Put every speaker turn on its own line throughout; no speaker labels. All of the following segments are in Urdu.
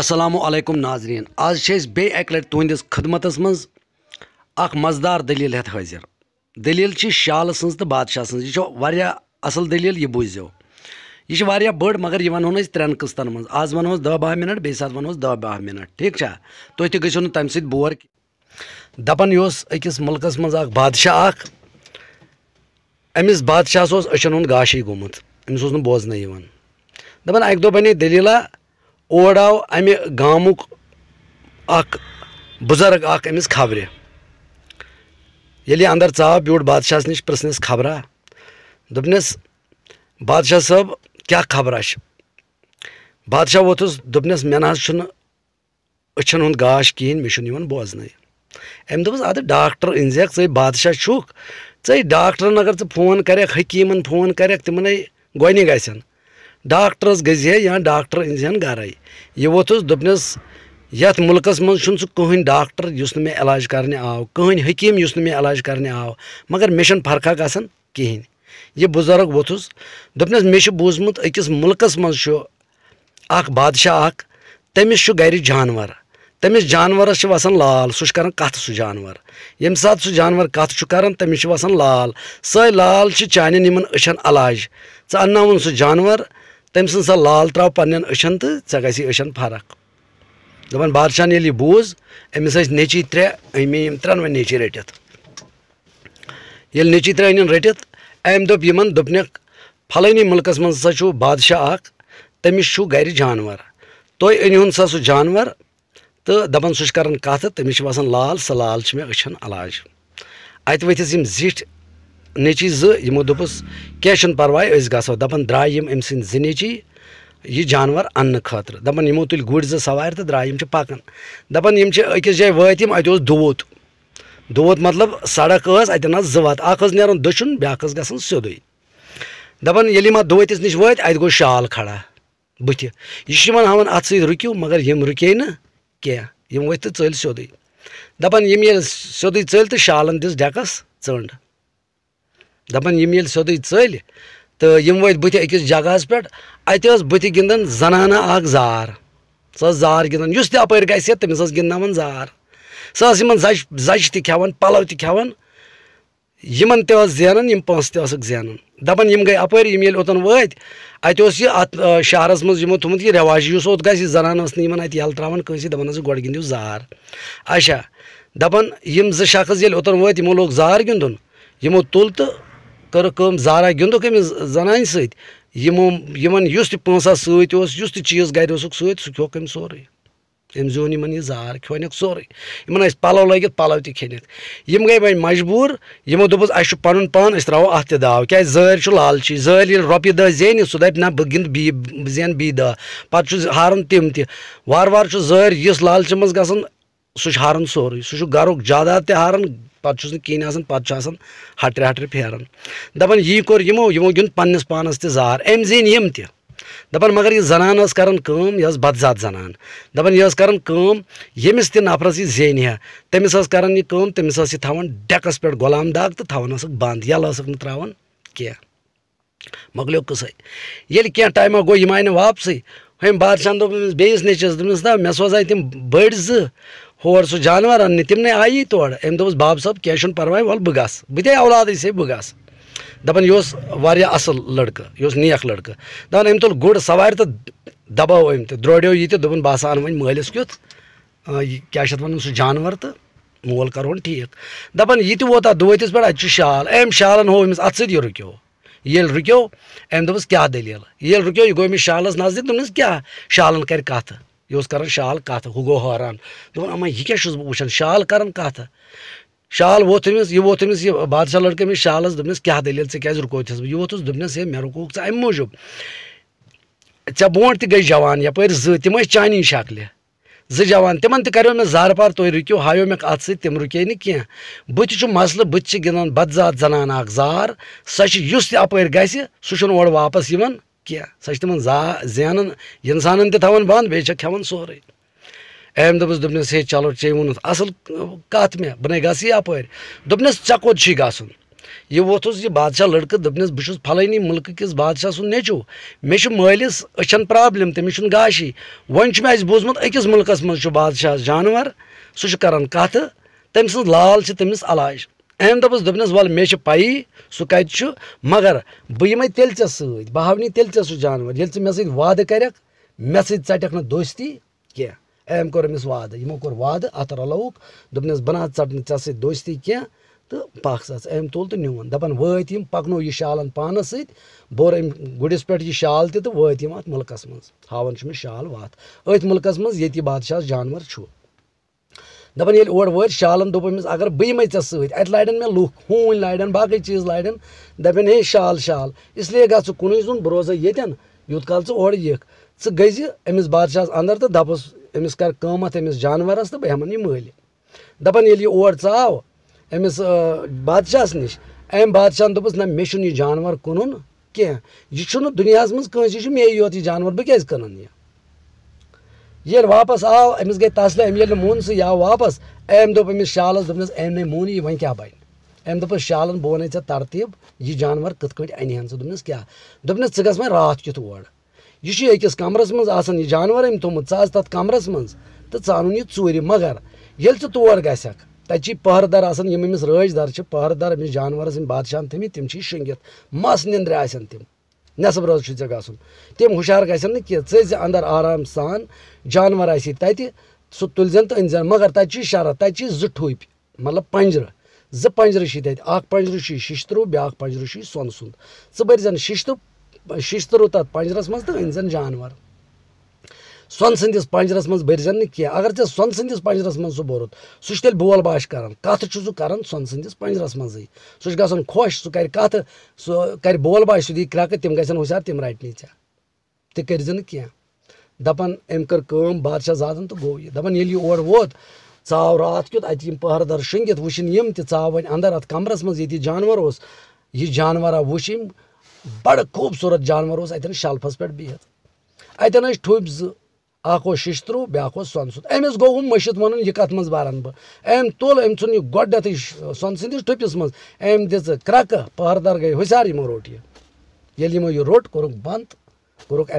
السلام علیکم ناظرین آج لٹ تہندس خدمت اخ مزدار دلیل ہتھ حاضر دلیل شال تو بادشاہ سادشاہ یہ اصل دلیل یہ بوزیو یہ بڑ مگر یہ ونہ ترین قسطن مز آج ونہوس دہ بہ منٹ بیس سات ونہوس دہ بہ منٹ ٹھیک تھی تیزو گھو تمہ سکتا بور دپان یہ اکس ملکس اخ بادشاہ اخ امس بادشاہ اچھن ہند گاشی گومت گوتہ بوزن دپان اکہ دہ بنے دلیلہ اور آو امہ او آ ازرگ اخس خبر یل اندر ثاو بیوٹ بادشاہ نش پرسنس خبرہ دپنس بادشاہ صب کیا کھا بادشاہ ووتھس دپنس مے نہ گاش کہین موزن امپس اد ڈاکٹر انز بادشاہ ڈاکٹرن اگر فون کر حکیم فون کرم گن ڈاکٹرس گزی ہے یا ڈاکٹر ان گرے یہ ووتھس دپنس یت ملکس من سہ کہین ڈاکٹر اس اسے علاج کرنے آو کہین حکیم اس اسے علاج کرنے آو مگر منہ فرقہ گا کہین یہ بزرگ ووتھس دپنس مے بوزمت اکس ملکس اخ بادشاہ اخ تمس گر جانور تمس جانورس وسان لال سہ کت سہ جانور یم سات سہ جانور کت تمہس تمس وسان لال سال سے چانین اچھن علاج ثہ جانور تم سن سہ لال تر پنچن تو ےہ گی اچھن فرق دپان بادشاہ یل یہ بوز امس نیچی ترے ان تر نیچی رٹت یل نیچی ترے ان رٹت ام دپ یمن دپنک پھلنی ملکس من سا چھو بادشاہ اک تم گر جانور تھی تنہ سا سہ جانور تو دپان سہان کت تمس بسان لال سہ لال مے اچھا علاج ات یم زٹھ نیچی زمو دس کی پروائے زٕ گھو دچی جانور ان خاطر دپان یو تل گز سوار تو دراج پکان اَتہِ اوس ووت دوت مطلب سڑک یو از زیران دچن باقاح گا سیدو دپان دوٗتِس نِش وٲتۍ و گوٚو شال کھڑا بٕتھِ یہِ چھُ یِمن ہاوان ات سۭتۍ رُکِو مگر یِم یِم رُکے نہٕ کینٛہہ ؤتھۍ تہٕ ژٔلۍ سیوٚدُے یہ یِم ییٚلہِ سیوٚدُے ژٔلۍ تہٕ شالن دِژ ڈیکس ژٔنٛڈ دپان سودے ل و بتس جگہس پہ ات بت زنانہ اک زار زار سار گس تپ گا تمس گند سچ تلو تم تین پوسہ تک زین داپل اوتن وت شہر مت رواج اس زنان یو نا ترقی دان گوز زار اچھا اشا دم زخص یل اوتن وار گل تو کٔر کٲم زارا گِنٛدُکھ أمِس زَنانہِ سۭتۍ یِمو یِمَن یُس تہِ پونٛسَس سۭتۍ اوس یُس تہِ چیٖز گَرِ اوسُکھ سۭتۍ سُہ کھیوٚکھ أمۍ سورُے أمۍ زیون یِمَن یہِ زار کھیوٚنکھ سورُے یِمَن ٲسۍ پَلو لٲگِتھ پَلو تہِ کھیٚنِتھ یِم گٔے وۄنۍ مجبوٗر یِمو دوٚپُس اَسہِ چھُ پَنُن پان أسۍ ترٛاوو اَتھ تہِ داو کیٛازِ زٲر چھُ لالچی زٲر ییٚلہِ رۄپیہِ دہ زینہِ سُہ دَپہِ نہ بہٕ گِنٛدٕ بی بہٕ زینہٕ بیٚیہِ دہ پَتہٕ چھُ ہاران تِم تہِ وارٕ وارٕ چھُ زٲر یِژھ لالچہِ منٛز گژھان سُہ چھُ ہاران سورُے سُہ چھُ گَرُک جاداد تہِ ہاران پتہ پہ کھین آن پاتا ہٹر ہٹر پی کھنس پانس زار ام زین تگر زنانہ کرانا یہ بدذات زنان دپان درا کیمس تہ نفرس یہ زینا تم کرا یہ تمہس تا ڈس پہ غلام داغ تو تاس بند یلك نکا كی مكلی قصہ یل کی ٹائم گو آئی نیو واپس ہم بادشاہ دونوں بیس نیچس دس دہ میں سوزا تم بڑ ز ہور سہ جانور آئی تم دن پوائے و گ بے اول سب بہ گس دپان یہ اصل لڑکہ یہ نیک لڑکہ دپان ام تل گ سوار دب دپان بہ سا ان ون مالس کت کیا ون سہ جانور تو مول کر ٹھیک دپان یہ تہ دوتس دال ام شال ہوت سکو یہ رک دلی رکو یہ گو امس شالس نزدیک دس کیا شالن کر یہ اس شال کت ہو گو حان دن اما یہ کیا چھس و شال کران کت شال ووت تمس یہ یہ ووت تمس بادشاہ لڑکے مس شالس دس کیا دلیل رکو تس بہت یہ ووتس دس ہے میرے رک اموب ٹھن بنٹ تہ گئی جوان یپر ز تم چانی جپ زم چنی شکلہ زیا تم تیس زارپار تک ہاؤ مے ات سم رک بسل بت گان بدزات زنان اخ زار سوچ تپ گز سہ ار واپس سۄ چھِ تِمن زا زینان تہِ تھاوان بنٛد بیٚیہِ چھےٚ کھٮ۪وان سورُے أمۍ دوٚپُس دس ہے چلو ژےٚ ووٚنُتھ اَصٕل کَتھ مےٚ بہٕ دس گژھٕ یَپٲرۍ گھن ژےٚ کوٚت چھُے گژھُن یہِ ووٚتھُس یہِ بادشاہ لٔڑکہٕ بہٕ چھُس فلٲنی مُلکہٕ کِس بادشاہ سُنٛد نیٚچوٗ مےٚ چھُ مٲلِس تٔمِس سن نچو مالس اچھن پرابلم تمہیں ونچ بوجم اکس ملکس چھُ بادشاہ جانور تٔمۍ سٕنٛز لال چھِ تٔمِس علاج أمۍ دوٚپُس دوٚپنَس وَلہٕ مےٚ چھِ پَیی سُہ سُہ کَتہِ چھُ مگر بہٕ بہٕ یِمَے تیٚلہِ تیٚلہِ ژےٚ ژےٚ سۭتۍ ہاونی ام دس دس وے چی سے تیل ے ست بہ نی تھی سر جانور یل مے وعدٕ کرے سٹیک دستی کیم کمس وعد وعد اتر رل دس بھا ٹھن ے سی دستی کی پاک سا نیوٗن دَپان وٲتۍ یِم دکن یہِ شالَن پانَس سۭتۍ بوٚر أمۍ گُرِس پٮ۪ٹھ یہِ شال تہِ تہٕ وٲتۍ یِم اَتھ مُلکَس منٛز ہاوان شال وَتھ أتھۍ وات ات ملکس مزے بادشاہ چھُ دپان یل او شالن شال دم اگر بے چار میں لکھ ہوں لار باقی چیز دپان ہے شال شال اس لیے گژھ اسے گنج بہ روزا یوت کال ٹھہ اوکھ ٹز ام بادشاہ اندر تو دپس امس کرمت امس جانورس تو بہم یہ مل داؤ امس بادشاہ نش ام بادشاہ دبس نئی جانور کنن کی دنیا منسی مے یوت یہ جانور بہت کن یل واپس آو آؤس گئی تسلہ امل مون سہ آو واپس امپ شالس نے مون ون امپس شالن بہ وے یے ترتیب یہ جانور ہن کتنے کی گس وات کت یہ کمرس آسان آئی جانور ام تھوت تمرس منہ ان چور مگر یل ثہ تور گھک تی پہردار آسان راچ درج پہردار امس جانور سم بادشاہ تھے مت شینگت مس نندر آپ نصب روز گے ہوشار گن زِ ثر آرام سان جانور سُہ تُلزٮ۪ن تہٕ تو مگر ترجیح شرط زٕ ٹھوٗپۍ مطلب زٕ چھِ پنجر زنجر شی تبھی اخ پج شیشترو بیاایا پجر چی سن سند ثن ششتر شیشترو تب پنجرس منت جانور سسس پنجرس من برزن نی اگر یون سنجرس من سہ برت س تیل بول باش کر کھت سے سہر سنجرس من سر کت سر بول باش دی سی کم گین ہوشیار تم رٹنی چہ تک کرپن ام بادشاہ زادن تو گوانہ یہ او ووت ژاو رات کتنے پہردر شونگت وشن ژاو وی ادر ات کمرس مزہ جانور اوس اس جانور آشن بڑھ خوبصورت جانور اوس اسلفس پہ بہت اتن ٹھوب ز اکو ششترو سون سر امس گو مشت ون یہ من بارن کھار بہم تل اُھن گئی سن سرکہ پہردر گئی ہوسوں روٹ یہ یہ روٹ بند کند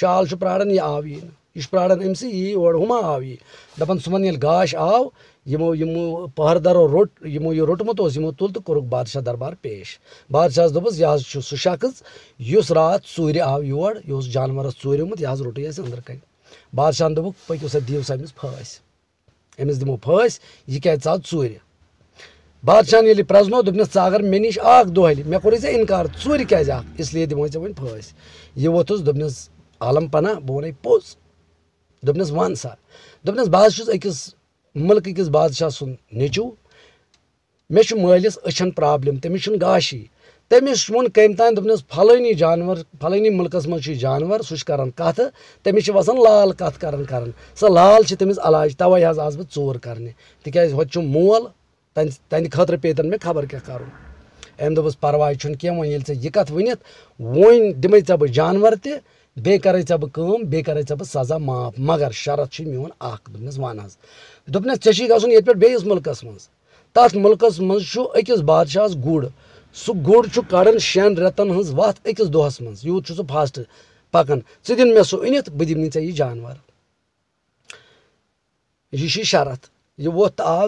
شال شالان یہ آویش پارس یہ اور ہما آو یہ دپان صبح گاش آو یہ پہردرو روٹ یہ روٹمت ہمو تل تو کورک بادشاہ دربار پیش بادشاہ دبس یہ سہ شخص اس رات آو یور جانورس ورانورس چور روٹ اسدر کن بادشاہن دوٚپُکھ پٔکِو سا سا أمِس أمِس پھٲسۍ پھٲسۍ دِمو یہِ کیٛازِ ژاو ژوٗرِ بادشاہن داس پمو پہ ٹور بادشاہ یلز دس ھر مے نش اگ دل میرے اینکار چور کھا اس ژےٚ وۄنۍ پھٲسۍ یہِ ووٚتھُس دوٚپنَس عالم پناہ بہٕ بہ پوٚز دوٚپنَس وَن سا دوٚپنَس بہٕ حظ چھُس أکِس مُلکہٕ کِس بادشاہ سُنٛد نیٚچوٗ مےٚ چھُ مٲلِس ملس اچھن تٔمِس چھُنہٕ گاشی تمس وسائی جانور فلحنی ملک مجھ سے جانور سر کت تمس وسان لال کت کران سم لال تمس عل توائے آپ ٹور کرنے تک ہول تند خطر پی مےٚ خبر أمۍ دوٚپُس چھُنہٕ کینٛہہ کیا کرو دس پاروائی ویل یع وت وے یوں بہت جانور تے بیٚیہِ کرے ژےٚ بہٕ سزا معاف مگر شرط چھُ میون حظ ژےٚ گژھُن ییٚتہِ من بیٚیِس وس منٛز ملکس مز منٛز چھُ أکِس بادشاہ گُر سہ گڑان شین رتن ہز اکس دہس مزت چہ فاسٹ پکان ضہ انتھ بم نی یانور یہ شرط یہ ووت آ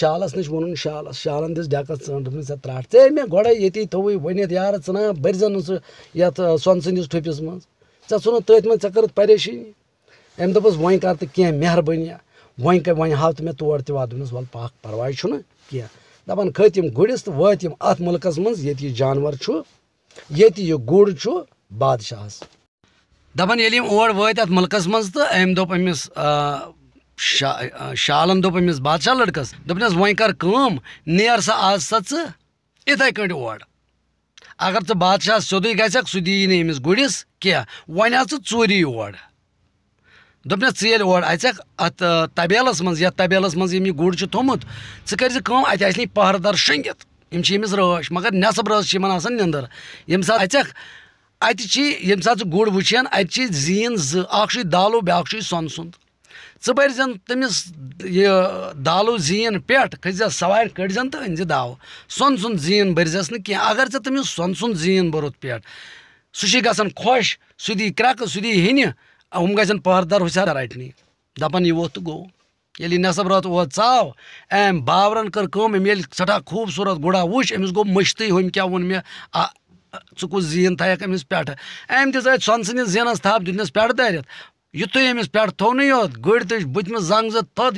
شال نش و شالس شالس ڈیکس ھن دے سات تراٹ ٹھیک میرے گے تنہار ھنہ بر ز نو سہ وۄنۍ کر تہٕ کینٛہہ مجھے وۄنۍ وۄنۍ ہاو تہٕ مےٚ تور تہِ تو مو تہ وات پرواے چھُنہٕ کینٛہہ دپان دپان جانور اور شالن داہ شال بادشاہ لڑکس دس و نیر سا آز سا اور اگر بادشاہ سود گز سہ دی ناس گرس کھانا ون آور ژٕ ژٕ ییٚلہِ اَتھ منٛز منٛز یَتھ ییٚمۍ یہِ گُر چھُ تھوٚمُت دپمس ثیل اوور اتیلس منتلس منہ پہرٕ گرومت ثرز یِم چھِ ییٚمِس رٲچھ مگر نٮ۪صٕب رٲژ چھِ یِمَن آسان ییٚمہِ ساتہٕ رس اَتہِ چھِ ییٚمہِ ساتہٕ ژٕ گُر وی اَتہِ چھِ زیٖن زٕ اَکھ چھُے دالو بیٛاکھ چھُے سۄنہٕ سُنٛد ژٕ بٔرۍ تٔمِس یہِ دالو زیٖن پٮ۪ٹھ زین پھسز سوار کٹزین تو انز داو سُنٛد زیٖن نیبر پٮ۪ٹھ سُہ چھُے گژھان خۄش سُہ دی کرٛٮ۪کہٕ سُہ دی ہیٚنہِ ہم گھن گار ہوش رٹنی دپان یہ ووت تو گو یل نصب رات ووت ژاو ام باورن کر کم ام یل سٹھا خوبصورت گڑا وش امس گو مشتی ہم مشت ہوم کھا وے کس زین تاس پہ دس سن سنس زینس تپ دس پیٹ دس زنگز تد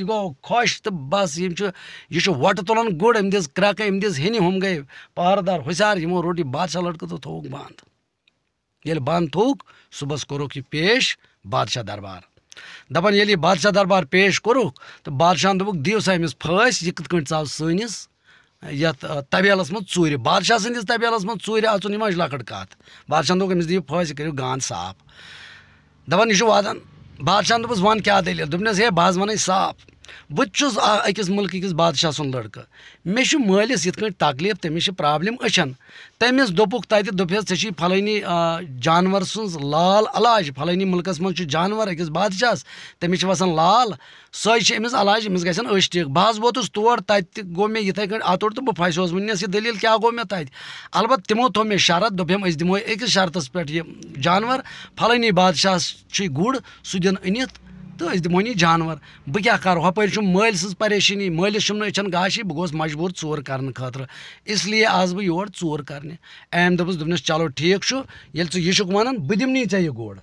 خس ہم یہ وٹ تلان گر ام دس کرکہ ام ہین گئی پاردار ہوشیار ہموں روٹی بادشاہ لڑکہ تو تک بند ییٚلہِ بنٛد تھوک صُبحس کوٚرُکھ یہِ پیش بادشاہ دربار دَپان ییٚلہِ یہِ بادشاہ دربار پیش کوٚرُکھ تہٕ بادشاہن دوٚپُکھ سا أمِس پھٲسۍ یہِ کِتھ کٲٹھۍ ژاو سٲنِس یَتھ تبیلَس منٛز ژوٗرِ بادشاہ سٕنٛدِس تبیلَس منٛز ژوٗرِ اَژُن یہِ سی چھِ لۄکٕٹ کَتھ بادشاہن دوٚپُکھ أمِس دِیِو پھٲسۍ یہِ کٔرِو گانٛد صاف دَپان یہِ چھُ واتان بادشاہن دوٚپُس وَن کیٛاہ دٔلیٖل دوٚپنَس ہے بہٕ حظ وی صاف بتس ملک کس بادشاہ سن لڑکہ مے مالس یا تکلیف تمہس کی پروبلم اچھن تمس دس چی فلحنی جانور سن لال علج فلحنی ملکس مجھ سے جانور اکس بادشاہ تمس لال علاج سوچ علج اس ٹھیک بہت ووتس تور تک تھی یہ اتر تو بہت پھس ویسل کیا گو میرے تک البہ تمو تم شرط دبہ دمس شرطس یہ جانور فلحنی بادشاہ چڑ س تہٕ أسۍ دِمہون یہِ بہٕ کیٛاہ کَرٕ تومون چھُم مٲلۍ سٕنٛز پریشٲنی مٲلِس چھُم نہٕ أچھَن گاشی بہٕ گوس مجبوٗر ژوٗر کَرنہٕ خٲطرٕ اِسلیے آس بہٕ یور ژوٗر کَرنہِ أمۍ دوٚپُس دوٚپنَس چلو ٹھیٖک چھُ ییٚلہِ ژٕ یہِ چھُکھ وَنان بہٕ دِمنٕے ژےٚ یہِ گُر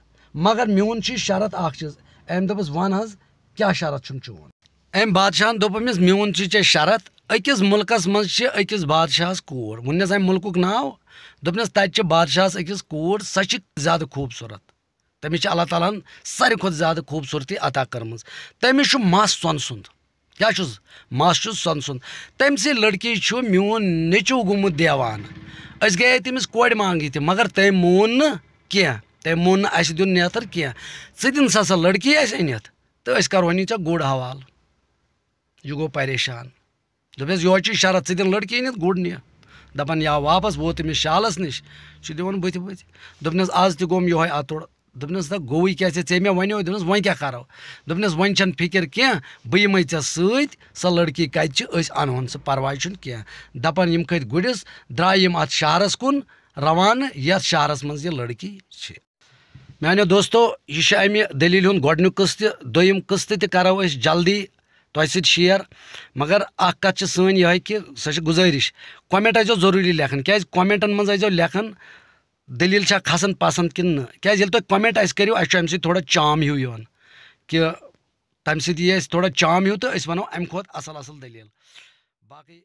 مگر میون چھُ شرط اَکھ چیٖز أمۍ دوٚپُس وَن حظ کیٛاہ شرط چھُم چون أمۍ بادشاہَن دوٚپ أمِس میون ژےٚ شرط أکِس مُلکَس منٛز چھِ أکِس بادشاہَس کوٗر مونچ اکس مُلکُک ناو دوٚپنَس تَتہِ چھِ بادشاہَس أکِس کوٗر سۄ چھِ زیادٕ خوٗبصوٗرت تمس اللہ تعالیٰ ہن سارے زیادہ خوبصورتی عطا کرم تمس مس سن سند کیا چھس مس سند تم سی لڑکی میون نیچو گومت دیوان اس گئے تمس کور مانگی تہ مگر تم مون تم مون نا اس نی نیتر كی كن سا سا لڑکی اس اینت تو اس کرو نی ٹھیک گر حوالہ یہ گو پریشان دپس دبس چی شرط لڑکی اینت گر نی دپان یا واپس ووت شالس نش دپنس آز تہ گوم یہ اتر دپس دہ گوا میرے ویو دس ویس کرو دس وی فکر کی سر سو لڑکی کت ان سر پروا چھ دپت گرس دہرس کن روانہ اس شہرس مڑکی میان دستو یہ امہ دلی گڑک قصہ دم قصو ترویس جلدی تہوار سب شیر مگر اختر سنے کہ سوچ گزش کو ضروری لکھن کمینٹن منزو لکھن چھا کھسان پسنٛد کِنہٕ ییٚلہِ تُہۍ پسند اَسہِ کٔرِو اَسہِ چھُ اَمہِ سۭتۍ تھوڑا چام ہیوٗ یِوان کہِ تَمہِ سۭتۍ سب اَسہِ تھوڑا چام ہیوٗ تہٕ أسۍ وَنو اَمہِ کھۄتہٕ اَصٕل اَصٕل دٔلیٖل باقٕے